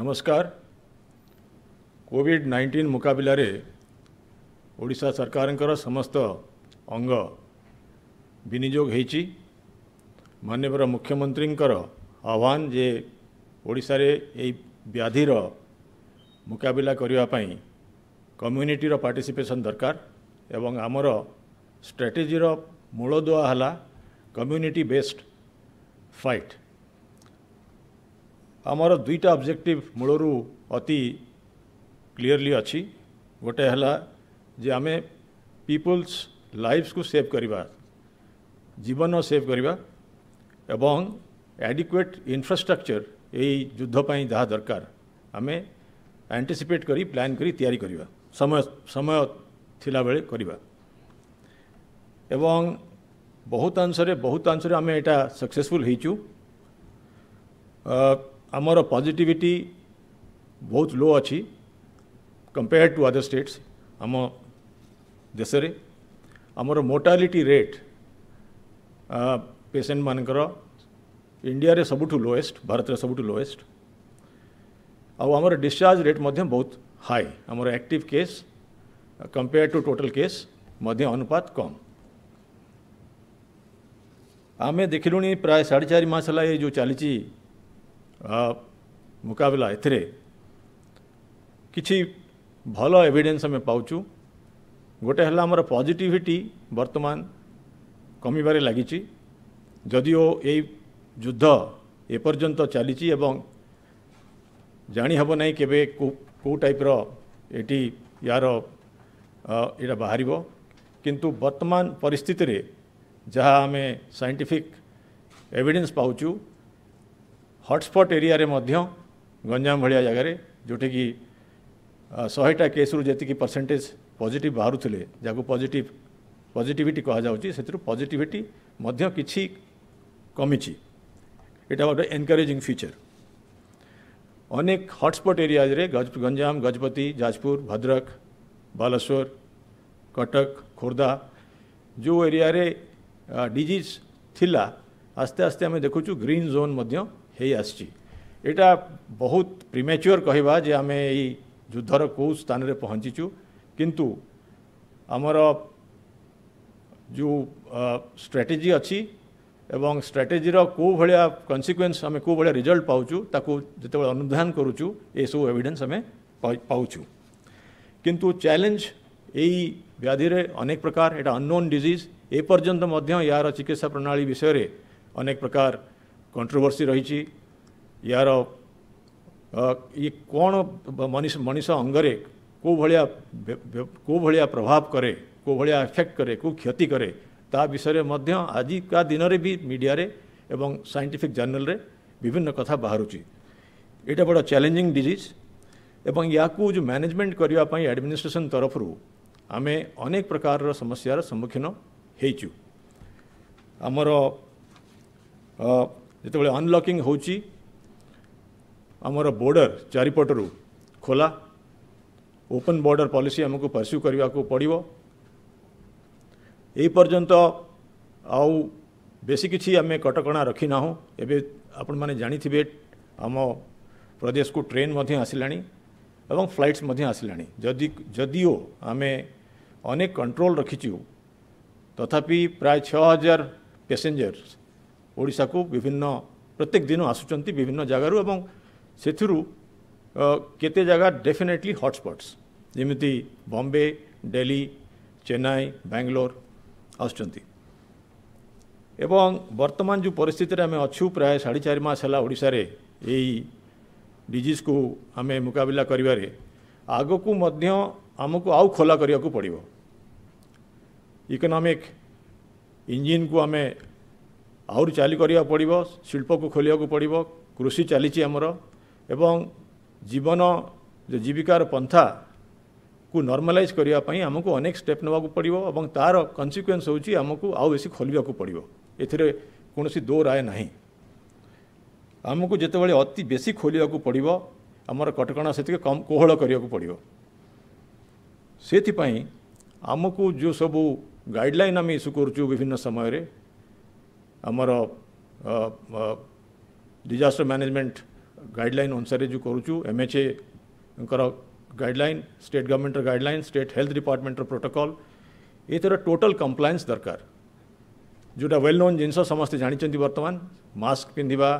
ନମସ୍କାର Covid nineteen ମୁକାବିଲାରେ ଓଡ଼ିଶା ସରକାରଙ୍କର ସମସ୍ତ ଅଙ୍ଗ ବିନିଯୋଗ ହୋଇଛି ମାନ୍ୟବର ମୁଖ୍ୟମନ୍ତ୍ରୀଙ୍କର ଆହ୍ୱାନ ଯେ ଓଡ଼ିଶାରେ ଏହି ବ୍ୟାଧିର ମୁକାବିଲା କରିବା ପାଇଁ କମ୍ୟୁନିଟିର ପାର୍ଟିସିପେସନ୍ ଦରକାର ଏବଂ ଆମର ଷ୍ଟ୍ରାଟେଜିର ମୂଳଦୁଆ ହେଲା କମ୍ୟୁନିଟି ବେସ୍ଡ ଫାଇଟ୍ ଆମର ଦୁଇଟା ଅବଜେକ୍ଟିଭ୍ ମୂଳରୁ ଅତି କ୍ଲିଅରଲି ଅଛି ଗୋଟେ ହେଲା ଯେ ଆମେ ପିପୁଲ୍ସ ଲାଇଫ୍ସକୁ ସେଭ୍ କରିବା ଜୀବନ ସେଭ୍ କରିବା ଏବଂ ଆଡିକ୍ୱେଟ୍ ଇନଫ୍ରାଷ୍ଟ୍ରକ୍ଚର୍ ଏଇ ଯୁଦ୍ଧ ପାଇଁ ଯାହା ଦରକାର ଆମେ ଆଣ୍ଟିସିପେଟ୍ କରି ପ୍ଲାନ୍ କରି ତିଆରି କରିବା ସମୟ ସମୟ ଥିଲାବେଳେ କରିବା ଏବଂ ବହୁତ ଅଂଶରେ ବହୁତ ଅଂଶରେ ଆମେ ଏଇଟା ସକ୍ସେସଫୁଲ୍ ହେଇଛୁ आमर पजिटिट बहुत लो अच्छी कंपेयर टू अदर स्टेट्स आम देश आमर मोर्टालीटी रेट पेसेंट मानक इंडिया सबुठ लोएस्ट भारत सबुठ लोएस्ट आमर डिस्चार्ज रेट बहुत हाई आमर active case compare to total case अनुपात कम आम देखलु प्राय साढ़े चार मस है जो चली ମୁକାବିଲା ଏଥିରେ କିଛି ଭଲ ଏଭିଡେନ୍ସ ଆମେ ପାଉଛୁ ଗୋଟେ ହେଲା ଆମର ପଜିଟିଭିଟି ବର୍ତ୍ତମାନ କମିବାରେ ଲାଗିଛି ଯଦିଓ ଏଇ ଯୁଦ୍ଧ ଏପର୍ଯ୍ୟନ୍ତ ଚାଲିଛି ଏବଂ ଜାଣି ହେବ ନାହିଁ କେବେ କେଉଁ ଟାଇପ୍ର ଏଠି ୟାର ଏଇଟା ବାହାରିବ କିନ୍ତୁ ବର୍ତ୍ତମାନ ପରିସ୍ଥିତିରେ ଯାହା ଆମେ ସାଇଣ୍ଟିଫିକ୍ ଏଭିଡେନ୍ସ ପାଉଛୁ हटस्पट एरिया गंजाम भाया जगार जोटा कि शहेटा केस्रु जी परसेंटेज पजिट बाहर जहाँ पजिट पजिटिट कहूँ पजिटिटी कि कमी इटा गोटे एनकरेजिंग फिचर अनेक हटस्पट एरिया गज, गंजाम गजपति जाजपुर भद्रक बालेश्वर कटक खोर्धा जो एरिया डीज थिला आस्ते आस्ते आम देखु ग्रीन जोन ହେଇ ଆସିଛି ଏଇଟା ବହୁତ ପ୍ରିମେଚୁଅର୍ କହିବା ଯେ ଆମେ ଏଇ ଯୁଦ୍ଧର କେଉଁ ସ୍ଥାନରେ ପହଞ୍ଚିଛୁ କିନ୍ତୁ ଆମର ଯେଉଁ ଷ୍ଟ୍ରାଟେଜି ଅଛି ଏବଂ ଷ୍ଟ୍ରାଟେଜିର କେଉଁ ଭଳିଆ କନ୍ସିକ୍ୱେନ୍ସ ଆମେ କେଉଁ ଭଳିଆ ରିଜଲ୍ଟ ପାଉଛୁ ତାକୁ ଯେତେବେଳେ ଅନୁଧ୍ୟାନ କରୁଛୁ ଏସବୁ ଏଭିଡେନ୍ସ ଆମେ ପାଉଛୁ କିନ୍ତୁ ଚ୍ୟାଲେଞ୍ଜ ଏଇ ବ୍ୟାଧିରେ ଅନେକ ପ୍ରକାର ଏଇଟା ଅନନୋନ୍ ଡିଜିଜ୍ ଏପର୍ଯ୍ୟନ୍ତ ମଧ୍ୟ ଏହାର ଚିକିତ୍ସା ପ୍ରଣାଳୀ ବିଷୟରେ ଅନେକ ପ୍ରକାର କଣ୍ଟ୍ରୋଭର୍ସି ରହିଛି ଏହାର ଇଏ କ'ଣ ମଣିଷ ମଣିଷ ଅଙ୍ଗରେ କେଉଁ ଭଳିଆ କେଉଁ ଭଳିଆ ପ୍ରଭାବ କରେ କେଉଁ ଭଳିଆ ଏଫେକ୍ଟ କରେ କେଉଁ କ୍ଷତି କରେ ତା ବିଷୟରେ ମଧ୍ୟ ଆଜିକା ଦିନରେ ବି ମିଡ଼ିଆରେ ଏବଂ ସାଇଣ୍ଟିଫିକ୍ ଜର୍ନାଲରେ ବିଭିନ୍ନ କଥା ବାହାରୁଛି ଏଇଟା ବଡ଼ ଚ୍ୟାଲେଞ୍ଜିଂ ଡିଜିଜ୍ ଏବଂ ୟାକୁ ଯେଉଁ ମ୍ୟାନେଜମେଣ୍ଟ କରିବା ପାଇଁ ଆଡ଼ମିନିଷ୍ଟ୍ରେସନ୍ ତରଫରୁ ଆମେ ଅନେକ ପ୍ରକାରର ସମସ୍ୟାର ସମ୍ମୁଖୀନ ହେଇଛୁ ଆମର ଯେତେବେଳେ ଅନଲକିଂ ହେଉଛି ଆମର ବୋର୍ଡ଼ର ଚାରିପଟରୁ ଖୋଲା ଓପନ୍ ବୋର୍ଡ଼ର ପଲିସି ଆମକୁ ପରସ୍ୟୁ କରିବାକୁ ପଡ଼ିବ ଏ ପର୍ଯ୍ୟନ୍ତ ଆଉ ବେଶୀ କିଛି ଆମେ କଟକଣା ରଖିନାହୁଁ ଏବେ ଆପଣମାନେ ଜାଣିଥିବେ ଆମ ପ୍ରଦେଶକୁ ଟ୍ରେନ୍ ମଧ୍ୟ ଆସିଲାଣି ଏବଂ ଫ୍ଲାଇଟ୍ସ ମଧ୍ୟ ଆସିଲାଣି ଯଦି ଯଦିଓ ଆମେ ଅନେକ କଣ୍ଟ୍ରୋଲ ରଖିଛୁ ତଥାପି ପ୍ରାୟ ଛଅ ହଜାର ପ୍ୟାସେଞ୍ଜର୍ସ ଓଡ଼ିଶାକୁ ବିଭିନ୍ନ ପ୍ରତ୍ୟେକ ଦିନ ଆସୁଛନ୍ତି ବିଭିନ୍ନ ଜାଗାରୁ ଏବଂ ସେଥିରୁ କେତେ ଜାଗା ଡେଫିନେଟଲି ହଟସ୍ପଟ୍ସ ଯେମିତି ବମ୍ବେ ଡେଲି ଚେନ୍ନାଇ ବାଙ୍ଗାଲୋର ଆସୁଛନ୍ତି ଏବଂ ବର୍ତ୍ତମାନ ଯେଉଁ ପରିସ୍ଥିତିରେ ଆମେ ଅଛୁ ପ୍ରାୟ ସାଢ଼େ ଚାରି ମାସ ହେଲା ଓଡ଼ିଶାରେ ଏଇ ଡିଜିଜ୍କୁ ଆମେ ମୁକାବିଲା କରିବାରେ ଆଗକୁ ମଧ୍ୟ ଆମକୁ ଆଉ ଖୋଲା କରିବାକୁ ପଡ଼ିବ ଇକୋନୋମିକ୍ ଇଞ୍ଜିନ୍କୁ ଆମେ ଆହୁରି ଚାଲି କରିବାକୁ ପଡ଼ିବ ଶିଳ୍ପକୁ ଖୋଲିବାକୁ ପଡ଼ିବ କୃଷି ଚାଲିଛି ଆମର ଏବଂ ଜୀବନ ଜୀବିକାର ପନ୍ଥାକୁ ନର୍ମାଲାଇଜ୍ କରିବା ପାଇଁ ଆମକୁ ଅନେକ ଷ୍ଟେପ୍ ନେବାକୁ ପଡ଼ିବ ଏବଂ ତା'ର କନ୍ସିକ୍ୱେନ୍ସ ହେଉଛି ଆମକୁ ଆଉ ବେଶୀ ଖୋଲିବାକୁ ପଡ଼ିବ ଏଥିରେ କୌଣସି ଦୋ ରାୟ ନାହିଁ ଆମକୁ ଯେତେବେଳେ ଅତି ବେଶୀ ଖୋଲିବାକୁ ପଡ଼ିବ ଆମର କଟକଣା ସେତିକି କମ୍ କୋହଳ କରିବାକୁ ପଡ଼ିବ ସେଥିପାଇଁ ଆମକୁ ଯେଉଁ ସବୁ ଗାଇଡ଼ଲାଇନ୍ ଆମେ ଇସ୍ୟୁ କରୁଛୁ ବିଭିନ୍ନ ସମୟରେ ଆମର ଡିଜାଷ୍ଟର ମ୍ୟାନେଜମେଣ୍ଟ ଗାଇଡ଼ଲାଇନ୍ ଅନୁସାରେ ଯେଉଁ କରୁଛୁ ଏମ୍ଏଚ୍ଏଙ୍କର ଗାଇଡ଼ଲାଇନ୍ ଷ୍ଟେଟ୍ ଗଭର୍ଣ୍ଣମେଣ୍ଟର ଗାଇଡ଼ଲାଇନ୍ ଷ୍ଟେଟ୍ ହେଲ୍ଥ ଡିପାର୍ଟମେଣ୍ଟର ପ୍ରୋଟୋକଲ୍ ଏଥିର ଟୋଟାଲ୍ କମ୍ପ୍ଲାଏନ୍ସ ଦରକାର ଯେଉଁଟା ୱେଲ୍ ନୋନ୍ ଜିନିଷ ସମସ୍ତେ ଜାଣିଛନ୍ତି ବର୍ତ୍ତମାନ ମାସ୍କ ପିନ୍ଧିବା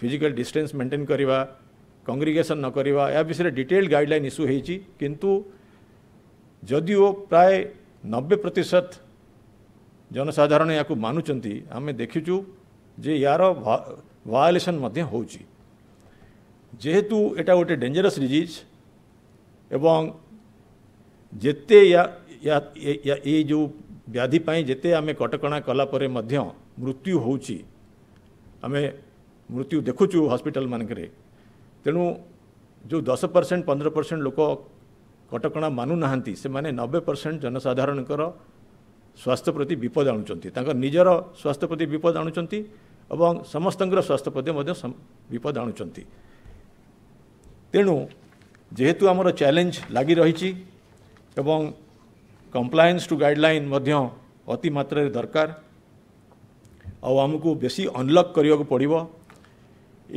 ଫିଜିକାଲ୍ ଡିଷ୍ଟାନ୍ସ ମେଣ୍ଟେନ୍ କରିବା କଂଗ୍ରିଗେସନ୍ ନ କରିବା ଏହା ବିଷୟରେ ଡିଟେଲ୍ଡ ଗାଇଡ଼ଲାଇନ୍ ଇସ୍ୟୁ ହୋଇଛି କିନ୍ତୁ ଯଦିଓ ପ୍ରାୟ ନବେ ପ୍ରତିଶତ ଜନସାଧାରଣ ୟାକୁ ମାନୁଛନ୍ତି ଆମେ ଦେଖିଛୁ ଯେ ୟାର ଭାୟୋଲେସନ୍ ମଧ୍ୟ ହେଉଛି ଯେହେତୁ ଏଇଟା ଗୋଟେ ଡେଞ୍ଜରସ୍ ଡିଜିଜ୍ ଏବଂ ଯେତେ ଏଇ ଯେଉଁ ବ୍ୟାଧି ପାଇଁ ଯେତେ ଆମେ କଟକଣା କଲା ପରେ ମଧ୍ୟ ମୃତ୍ୟୁ ହେଉଛି ଆମେ ମୃତ୍ୟୁ ଦେଖୁଛୁ ହସ୍ପିଟାଲମାନଙ୍କରେ ତେଣୁ ଯେଉଁ ଦଶ ପରସେଣ୍ଟ ପନ୍ଦର ପରସେଣ୍ଟ ଲୋକ କଟକଣା ମାନୁନାହାନ୍ତି ସେମାନେ ନବେ ପରସେଣ୍ଟ ଜନସାଧାରଣଙ୍କର ସ୍ୱାସ୍ଥ୍ୟ ପ୍ରତି ବିପଦ ଆଣୁଛନ୍ତି ତାଙ୍କ ନିଜର ସ୍ୱାସ୍ଥ୍ୟ ପ୍ରତି ବିପଦ ଆଣୁଛନ୍ତି ଏବଂ ସମସ୍ତଙ୍କର ସ୍ୱାସ୍ଥ୍ୟ ପ୍ରତି ମଧ୍ୟ ବିପଦ ଆଣୁଛନ୍ତି ତେଣୁ ଯେହେତୁ ଆମର ଚ୍ୟାଲେଞ୍ଜ ଲାଗି ରହିଛି ଏବଂ କମ୍ପ୍ଲାଏନ୍ସ ଟୁ ଗାଇଡ଼ଲାଇନ୍ ମଧ୍ୟ ଅତି ମାତ୍ରାରେ ଦରକାର ଆଉ ଆମକୁ ବେଶୀ ଅନଲକ୍ କରିବାକୁ ପଡ଼ିବ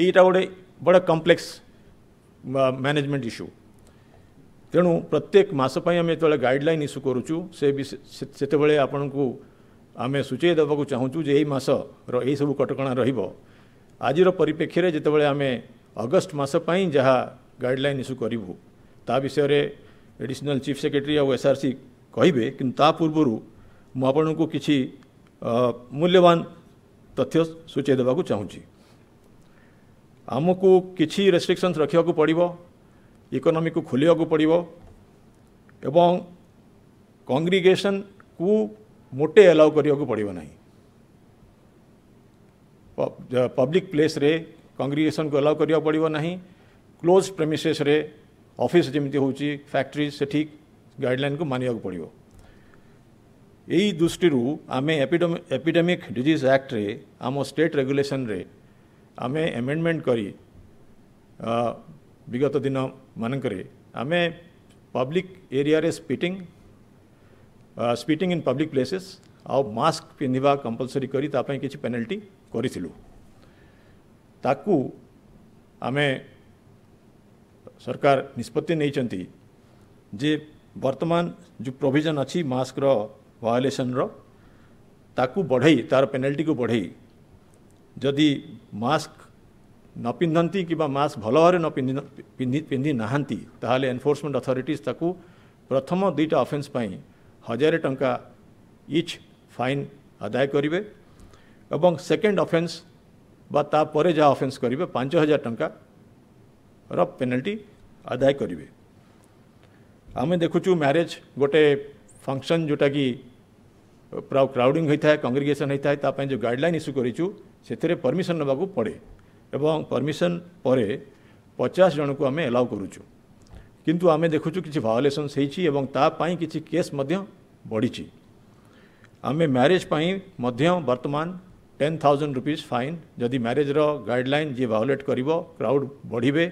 ଏଇଟା ଗୋଟେ ବଡ଼ କମ୍ପ୍ଲେକ୍ସ ମ୍ୟାନେଜମେଣ୍ଟ ଇସ୍ୟୁ ତେଣୁ ପ୍ରତ୍ୟେକ ମାସ ପାଇଁ ଆମେ ଯେତେବେଳେ ଗାଇଡ଼ଲାଇନ୍ ଇସ୍ୟୁ କରୁଛୁ ସେ ବି ସେତେବେଳେ ଆପଣଙ୍କୁ ଆମେ ସୂଚାଇ ଦେବାକୁ ଚାହୁଁଛୁ ଯେ ଏଇ ମାସର ଏହିସବୁ କଟକଣା ରହିବ ଆଜିର ପରିପ୍ରେକ୍ଷୀରେ ଯେତେବେଳେ ଆମେ ଅଗଷ୍ଟ ମାସ ପାଇଁ ଯାହା ଗାଇଡ଼ଲାଇନ୍ ଇସ୍ୟୁ କରିବୁ ତା ବିଷୟରେ ଏଡ଼ିସନାଲ୍ ଚିଫ୍ ସେକ୍ରେଟେରୀ ଆଉ ଏସ୍ଆର୍ସି କହିବେ କିନ୍ତୁ ତା ପୂର୍ବରୁ ମୁଁ ଆପଣଙ୍କୁ କିଛି ମୂଲ୍ୟବାନ ତଥ୍ୟ ସୂଚାଇ ଦେବାକୁ ଚାହୁଁଛି ଆମକୁ କିଛି ରେଷ୍ଟ୍ରିକ୍ସନ୍ସ ରଖିବାକୁ ପଡ଼ିବ ଇକୋନୋମିକୁ ଖୋଲିବାକୁ ପଡ଼ିବ ଏବଂ କଂଗ୍ରିଗେସନ୍କୁ ମୋଟେ ଆଲାଉ କରିବାକୁ ପଡ଼ିବ ନାହିଁ ପବ୍ଲିକ୍ ପ୍ଲେସ୍ରେ କଂଗ୍ରିଗେସନ୍କୁ ଆଲାଉ କରିବାକୁ ପଡ଼ିବ ନାହିଁ କ୍ଲୋଜ୍ ପ୍ରେମିସେସ୍ରେ ଅଫିସ୍ ଯେମିତି ହେଉଛି ଫ୍ୟାକ୍ଟ୍ରି ସେଠି ଗାଇଡ଼ଲାଇନ୍କୁ ମାନିବାକୁ ପଡ଼ିବ ଏହି ଦୃଷ୍ଟିରୁ ଆମେ ଏପିଡେମିକ୍ ଡିଜିଜ୍ ଆକ୍ଟରେ ଆମ ଷ୍ଟେଟ୍ ରେଗୁଲେସନ୍ରେ ଆମେ ଆମେଣ୍ଡମେଣ୍ଟ କରି ବିଗତ ଦିନମାନଙ୍କରେ ଆମେ ପବ୍ଲିକ୍ ଏରିଆରେ spitting spitting in public places ଆଉ ମାସ୍କ ପିନ୍ଧିବା କମ୍ପଲସରି କରି ତା ପାଇଁ କିଛି ପେନାଲ୍ଟି କରିଥିଲୁ ତାକୁ ଆମେ ସରକାର ନିଷ୍ପତ୍ତି ନେଇଛନ୍ତି ଯେ ବର୍ତ୍ତମାନ ଯେଉଁ ପ୍ରୋଭିଜନ୍ ଅଛି ମାସ୍କର ଭାୟୋଲେସନ୍ର ତାକୁ ବଢ଼େଇ ତା'ର ପେନାଲ୍ଟିକୁ ବଢ଼େଇ ଯଦି ମାସ୍କ नपिधति कि मस्क भल भाव न पिधि नाता एनफोर्समेंट अथरीटीज ताक प्रथम दुईटा अफेन्स हजार टाँचा इच फाइन आदाय करे एवं सेकेंड अफेन्स वापस जहाँ अफेन्स करेंगे पांच हजार टकर पेनाल्टी आदाय करे आम देखु म्यारेज गोटे फंक्शन जोटा कि क्राउडिंग होता है कंग्रीगेसन होता है तापाई जो गाइडल इश्यू करमिशन नाकू पड़े এবং পারমিশন পরে 50 জনକୁ আমি এলাউ করুছো কিন্তু আমি দেখোছো কিছু ভায়োলেশন হইছি এবং তা পাই কিছু কেস মধ্যে বড়িছি আমি ম্যারেজ পাই মধ্য বর্তমান 10000 руб ফাইন যদি ম্যারেজ র গাইডলাইন জি ভায়োলেট করিবো ক্রাউড বড়িবে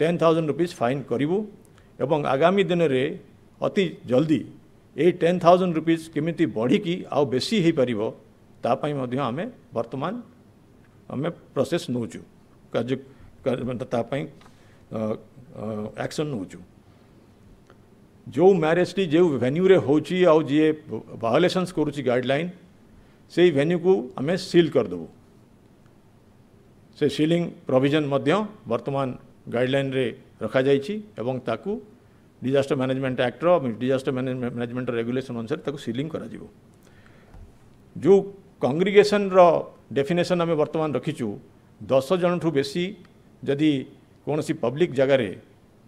10000 руб ফাইন করিবো এবং আগামী দিনরে অতি জলদি এই 10000 руб কমিটি বড়ি কি আউ বেশি হই পারিবো তা পাই মধ্য আমি বর্তমান आम प्रोसेस नौ एक्शन नौ जो म्यारेज टी जो भेन्यूरे होलेसन्स कर गाइडल से भेन्यू को आम सिल करदेव से सिलिंग प्रोविजन वर्तमान गाइडलैन रखा जाकू डिजास्टर मैनेजमेंट आक्टर डिजास्टर मैनेजमेंट रेगुलेसन अनुसार सिलिंग करो कंग्रिगेसन ଡେଫିନେସନ୍ ଆମେ ବର୍ତ୍ତମାନ ରଖିଛୁ ଦଶ ଜଣଠୁ ବେଶୀ ଯଦି କୌଣସି ପବ୍ଲିକ୍ ଜାଗାରେ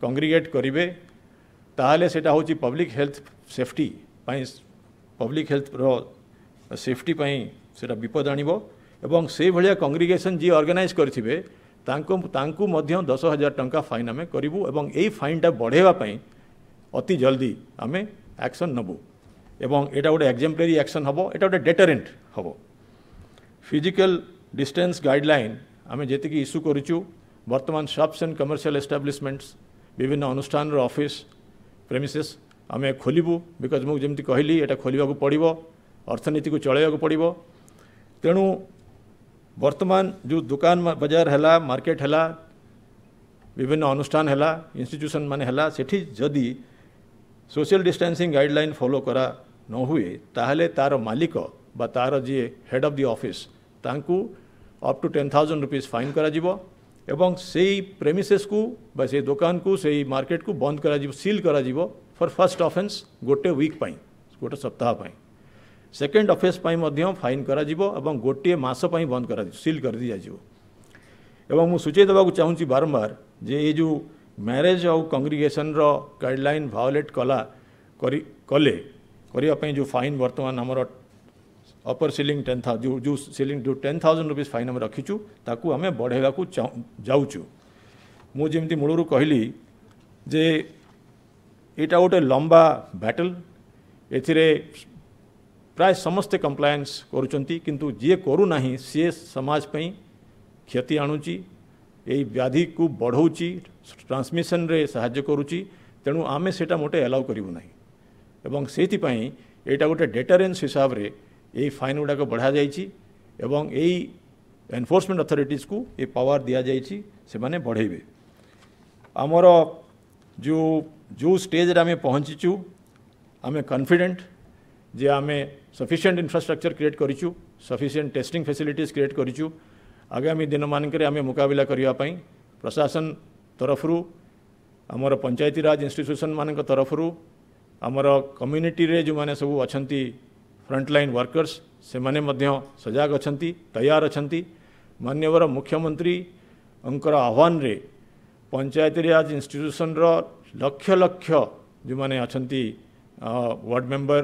କଂଗ୍ରିଗେଟ୍ କରିବେ ତାହେଲେ ସେଇଟା ହେଉଛି ପବ୍ଲିକ୍ ହେଲ୍ଥ ସେଫ୍ଟି ପାଇଁ ପବ୍ଲିକ୍ ହେଲ୍ଥର ସେଫ୍ଟି ପାଇଁ ସେଇଟା ବିପଦ ଆଣିବ ଏବଂ ସେଇଭଳିଆ କଂଗ୍ରିଗେସନ୍ ଯିଏ ଅର୍ଗାନାଇଜ୍ କରିଥିବେ ତାଙ୍କୁ ତାଙ୍କୁ ମଧ୍ୟ ଦଶ ହଜାର ଟଙ୍କା ଫାଇନ୍ ଆମେ କରିବୁ ଏବଂ ଏଇ ଫାଇନ୍ଟା ବଢ଼ାଇବା ପାଇଁ ଅତି ଜଲ୍ଦି ଆମେ ଆକ୍ସନ୍ ନେବୁ ଏବଂ ଏଇଟା ଗୋଟେ ଏକ୍ଜାମ୍ପଲାରୀ ଆକ୍ସନ୍ ହେବ ଏଇଟା ଗୋଟେ ଡେଟରେଣ୍ଟ ହେବ फिजिकल डिस्टेंस गाइडलाइन आम जी इश्यू करूँ बर्तमान सप्स एंड कमर्शियल एस्टाब्लीशमेंट्स विभिन्न अनुष्ठान अफिस् प्रेमिसेस आम खोलू बिकज मुझे कहली यहाँ खोलवाक पड़ो अर्थनीति को चलवाक पड़ो तेणु बर्तमान जो दुकान बजार है मार्केट है विभिन्न अनुष्ठान है इन्यूसन मान है सेठी जदि सोशल डिस्टेंसिंग गाइडलाइन फॉलो करा न हुए ताहले तार मालिक बा तार जी हेड ऑफ दि ऑफिस ତାଙ୍କୁ up to ten thousand rupees fine କରାଯିବ ଏବଂ ସେଇ ପ୍ରେମିସେସ୍କୁ ବା ସେଇ ଦୋକାନକୁ ସେଇ ମାର୍କେଟକୁ ବନ୍ଦ କରାଯିବ ସିଲ୍ କରାଯିବ ଫର୍ ଫାର୍ଷ୍ଟ ଅଫେନ୍ସ ଗୋଟେ ୱିକ୍ ପାଇଁ ଗୋଟେ ସପ୍ତାହ ପାଇଁ ସେକେଣ୍ଡ ଅଫେନ୍ସ ପାଇଁ ମଧ୍ୟ ଫାଇନ୍ କରାଯିବ ଏବଂ ଗୋଟିଏ ମାସ ପାଇଁ ବନ୍ଦ କରାଯିବ ସିଲ୍ କରିଦିଆଯିବ ଏବଂ ମୁଁ ସୂଚାଇ ଦେବାକୁ ଚାହୁଁଛି ବାରମ୍ବାର ଯେ ଏଇ ଯେଉଁ ମ୍ୟାରେଜ୍ ଆଉ କଂଗ୍ରିଗେସନ୍ର ଗାଇଡ଼ଲାଇନ୍ ଭାଓଲେଟ୍ କଲା କରି କଲେ କରିବା ପାଇଁ ଯେଉଁ ଫାଇନ୍ ବର୍ତ୍ତମାନ ଆମର અપર સીલિંગ ટેન થાઉઝ જો જો સીલિંગ જો ટેન થાઉଜେଣ୍ଡ ରୁପିଜ୍ ଫାଇନ୍ ଆମେ ରଖିଛୁ ତାକୁ ଆମେ ବଢ଼ାଇବାକୁ ଯାଉଛୁ ମୁଁ ଯେମିତି ମୂଳରୁ କହିଲି ଯେ ଏଇଟା ଗୋଟେ ଲମ୍ବା ବ୍ୟାଟଲ୍ ଏଥିରେ ପ୍ରାୟ ସମସ୍ତେ କମ୍ପ୍ଲାଏନ୍ସ କରୁଛନ୍ତି କିନ୍ତୁ ଯିଏ କରୁନାହିଁ ସିଏ ସମାଜ ପାଇଁ କ୍ଷତି ଆଣୁଛି ଏଇ ବ୍ୟାଧିକୁ ବଢ଼ଉଛି ଟ୍ରାନ୍ସମିସନରେ ସାହାଯ୍ୟ କରୁଛି ତେଣୁ ଆମେ ସେଇଟା ମୋଟେ ଆଲାଉ କରିବୁ ନାହିଁ ଏବଂ ସେଇଥିପାଇଁ ଏଇଟା ଗୋଟେ ଡେଟରେନ୍ସ ହିସାବରେ এই ফাইন গুড়াক বঢ়া যাইছি এবং এই এনফোর্সমেন্ট অথরিটিজকু এই পাওয়ার দিয়া যাইছি সেমানে বঢ়াইবে আমার যে যে স্টেজরে আমি পৌঁছিছু আমি কনফিডেন্ট যে আমি সফিসিয়েন্ট ইনফ্রাস্ট্রকচর ক্রিয়েট করছু সফিসিয়েন্ট টেস্টিং ফেসিলিটিজ ক্রিয়েট করছু আগামী দিনমানকরে আমি মোকাবিলা করা প্রশাসন তরফর আমার পঞ্চায়েতিরাজ ইনস্টিট্ୟୁସନ୍ ମାନଙ୍କ ତରଫରୁ ଆମର କମ୍ୟୁନିଟିରେ ଯେଉଁମାନେ ସବୁ ଅଛନ୍ତି ଫ୍ରଣ୍ଟଲାଇନ୍ ୱାର୍କର୍ସ ସେମାନେ ମଧ୍ୟ ସଜାଗ ଅଛନ୍ତି ତୟାର ଅଛନ୍ତି ମାନ୍ୟବର ମୁଖ୍ୟମନ୍ତ୍ରୀଙ୍କର ଆହ୍ୱାନରେ ପଞ୍ଚାୟତିରାଜ ଇନଷ୍ଟିଟ୍ୟୁସନ୍ର ଲକ୍ଷ ଲକ୍ଷ ଯେଉଁମାନେ ଅଛନ୍ତି ୱାର୍ଡ଼ ମେମ୍ବର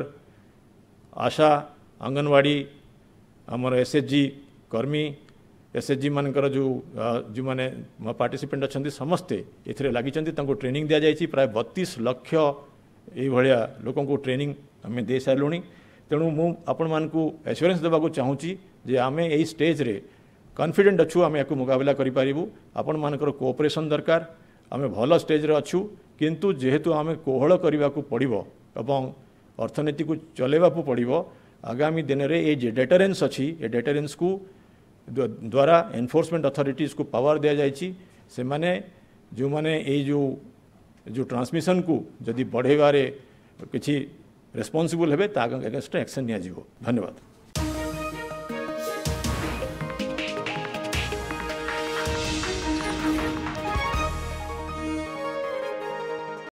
ଆଶା ଅଙ୍ଗନବାଡ଼ି ଆମର ଏସ୍ ଏଚ୍ ଜି କର୍ମୀ ଏସ୍ ଏଚ୍ ଜି ମାନଙ୍କର ଯେଉଁ ଯେଉଁମାନେ ପାର୍ଟିସିପେଣ୍ଟ ଅଛନ୍ତି ସମସ୍ତେ ଏଥିରେ ଲାଗିଛନ୍ତି ତାଙ୍କୁ ଟ୍ରେନିଂ ଦିଆଯାଇଛି ପ୍ରାୟ ବତିଶ ଲକ୍ଷ ଏଇଭଳିଆ ଲୋକଙ୍କୁ ଟ୍ରେନିଂ ଆମେ ଦେଇସାରିଲୁଣି ତେଣୁ ମୁଁ ଆପଣମାନଙ୍କୁ ଆସ୍ୟୁରାନ୍ସ ଦେବାକୁ ଚାହୁଁଛି ଯେ ଆମେ ଏଇ ଷ୍ଟେଜ୍ରେ କନଫିଡେଣ୍ଟ ଅଛୁ ଆମେ ଏହାକୁ ମୁକାବିଲା କରିପାରିବୁ ଆପଣମାନଙ୍କର କୋଅପରେସନ୍ ଦରକାର ଆମେ ଭଲ ଷ୍ଟେଜ୍ରେ ଅଛୁ କିନ୍ତୁ ଯେହେତୁ ଆମେ କୋହଳ କରିବାକୁ ପଡ଼ିବ ଏବଂ ଅର୍ଥନୀତିକୁ ଚଲାଇବାକୁ ପଡ଼ିବ ଆଗାମୀ ଦିନରେ ଏ ଯେ ଡେଟରେନ୍ସ ଅଛି ଏ ଡେଟରେନ୍ସକୁ ଦ୍ୱାରା ଏନଫୋର୍ସମେଣ୍ଟ ଅଥରିଟିଜ୍କୁ ପାୱାର ଦିଆଯାଇଛି ସେମାନେ ଯେଉଁମାନେ ଏଇ ଯେଉଁ ଯେଉଁ ଟ୍ରାନ୍ସମିସନ୍କୁ ଯଦି ବଢ଼େଇବାରେ କିଛି रेस्पॉन्सिबल है ताकि अगेंस्ट एक्शन नियाजी धन्यवाद